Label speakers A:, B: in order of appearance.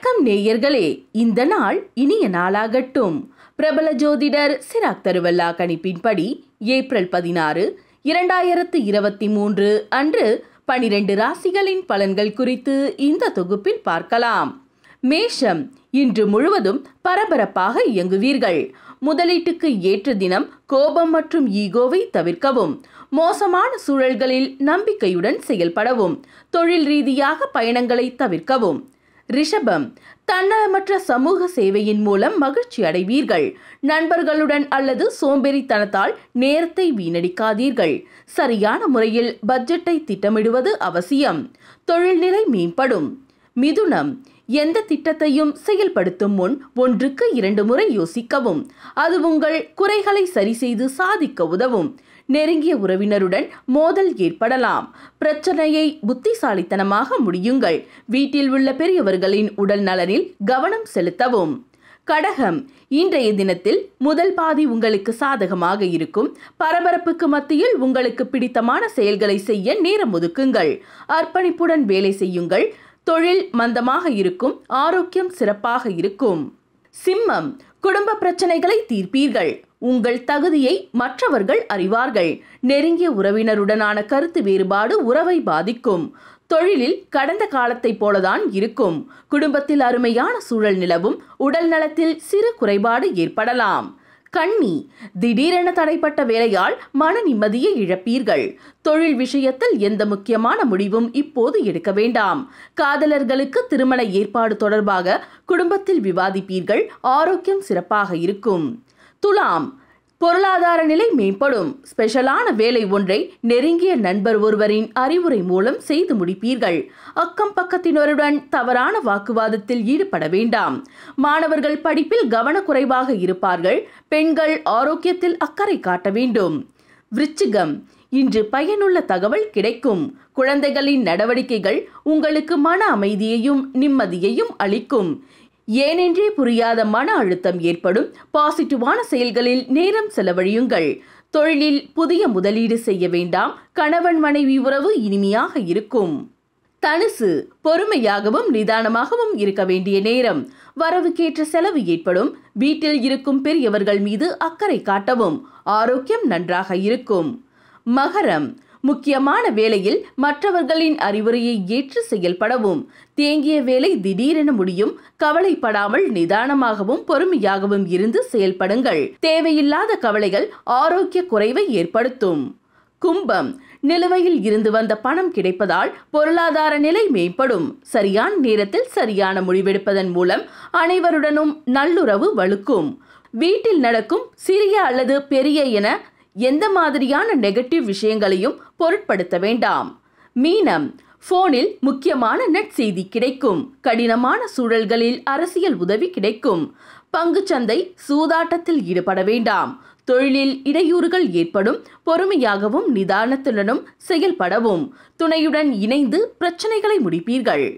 A: வணக்கம் நேயர்களே இந்த நாள் இனிய நாளாகட்டும் பிரபல ஜோதிடர் சிராக் தருவல்லா கணிப்பின்படி ஏப்ரல் பதினாறு இரண்டாயிரத்து இருபத்தி மூன்று அன்று பனிரெண்டு ராசிகளின் பலன்கள் குறித்து இந்த தொகுப்பில் பார்க்கலாம் மேஷம் இன்று முழுவதும் பரபரப்பாக இயங்குவீர்கள் முதலீட்டுக்கு ஏற்ற தினம் கோபம் மற்றும் ஈகோவை தவிர்க்கவும் மோசமான சூழல்களில் நம்பிக்கையுடன் செயல்படவும் தொழில் ரீதியாக பயணங்களை தவிர்க்கவும் ரிஷபம் தன்னலமற்ற சமூக சேவையின் மூலம் மகிழ்ச்சி அடைவீர்கள் நண்பர்களுடன் அல்லது சோம்பேறித்தனத்தால் நேரத்தை வீணடிக்காதீர்கள் சரியான முறையில் பட்ஜெட்டை திட்டமிடுவது அவசியம் தொழில்நிலை மேம்படும் மிதுனம் எந்த திட்டத்தையும் செயல்படுத்தும் முன் ஒன்றுக்கு இரண்டு முறை யோசிக்கவும் அது உங்கள் குறைகளை சரி செய்து சாதிக்க உதவும் நெருங்கிய உறவினருடன் மோதல் ஏற்படலாம் பிரச்சனையை புத்திசாலித்தனமாக முடியுங்கள் வீட்டில் உள்ள பெரியவர்களின் உடல் நலனில் கவனம் செலுத்தவும் கடகம் இன்றைய தினத்தில் முதல் பாதி உங்களுக்கு சாதகமாக இருக்கும் பரபரப்புக்கு மத்தியில் உங்களுக்கு பிடித்தமான செயல்களை செய்ய நேரம் ஒதுக்குங்கள் அர்ப்பணிப்புடன் வேலை செய்யுங்கள் தொழில் மந்தமாக இருக்கும் ஆரோக்கியம் சிறப்பாக இருக்கும் சிம்மம் குடும்ப பிரச்சனைகளை தீர்ப்பீர்கள் உங்கள் தகுதியை மற்றவர்கள் அறிவார்கள் நெருங்கிய உறவினருடனான கருத்து வேறுபாடு உறவை பாதிக்கும் தொழிலில் கடந்த காலத்தைப் போலதான் இருக்கும் குடும்பத்தில் அருமையான சூழல் நிலவும் உடல் நலத்தில் சிறு குறைபாடு ஏற்படலாம் கண்ணி திடீரென தடைப்பட்ட வேலையால் மன நிம்மதியை இழப்பீர்கள் தொழில் விஷயத்தில் எந்த முக்கியமான முடிவும் இப்போது எடுக்க வேண்டாம் காதலர்களுக்கு திருமண ஏற்பாடு தொடர்பாக குடும்பத்தில் விவாதிப்பீர்கள் ஆரோக்கியம் சிறப்பாக இருக்கும் துலாம் பொருளாதார நிலை மேம்படும் ஸ்பெஷலான வேலை ஒன்றை நெருங்கிய நண்பர் ஒருவரின் அறிவுரை மூலம் செய்து முடிப்பீர்கள் அக்கம் பக்கத்தினருடன் தவறான வாக்குவாதத்தில் ஈடுபட வேண்டாம் மாணவர்கள் படிப்பில் கவனக்குறைவாக இருப்பார்கள் பெண்கள் ஆரோக்கியத்தில் அக்கறை காட்ட வேண்டும் விருச்சிகம் இன்று பயனுள்ள தகவல் கிடைக்கும் குழந்தைகளின் நடவடிக்கைகள் உங்களுக்கு மன அமைதியையும் நிம்மதியையும் அளிக்கும் ஏனென்றே புரியாத மன அழுத்தம் ஏற்படும் பாசிட்டிவான செயல்களில் நேரம் செலவழியுங்கள் தொழிலில் புதிய முதலீடு செய்ய வேண்டாம் கணவன் மனைவி உறவு இனிமையாக இருக்கும் தனுசு பொறுமையாகவும் நிதானமாகவும் இருக்க வேண்டிய நேரம் வரவுக்கேற்ற செலவு ஏற்படும் வீட்டில் இருக்கும் பெரியவர்கள் மீது அக்கறை காட்டவும் ஆரோக்கியம் நன்றாக இருக்கும் மகரம் முக்கியமான வேளையில் மற்றவர்களின் அறிவுரையை ஏற்று செயல்படவும் தேங்கிய வேலை திடீரென முடியும் கவலைப்படாமல் நிதானமாகவும் பொறுமையாகவும் இருந்து செயல்படுங்கள் தேவையில்லாத கவலைகள் ஆரோக்கிய குறைவை ஏற்படுத்தும் கும்பம் நிலுவையில் இருந்து வந்த பணம் கிடைப்பதால் பொருளாதார நிலை மேம்படும் சரியான நேரத்தில் சரியான முடிவெடுப்பதன் மூலம் அனைவருடனும் நல்லுறவு வலுக்கும் வீட்டில் நடக்கும் சிறிய அல்லது பெரிய என எந்த மாதிரியான நெகட்டிவ் விஷயங்களையும் பொருட்படுத்த வேண்டாம் மீனம் போனில் முக்கியமான நெட் செய்தி கிடைக்கும் கடினமான சூழல்களில் அரசியல் உதவி கிடைக்கும் சந்தை சூதாட்டத்தில் ஈடுபட வேண்டாம் தொழிலில் இடையூறுகள் ஏற்படும் பொறுமையாகவும் நிதானத்துடனும் செயல்படவும் துணையுடன் இணைந்து பிரச்சனைகளை முடிப்பீர்கள்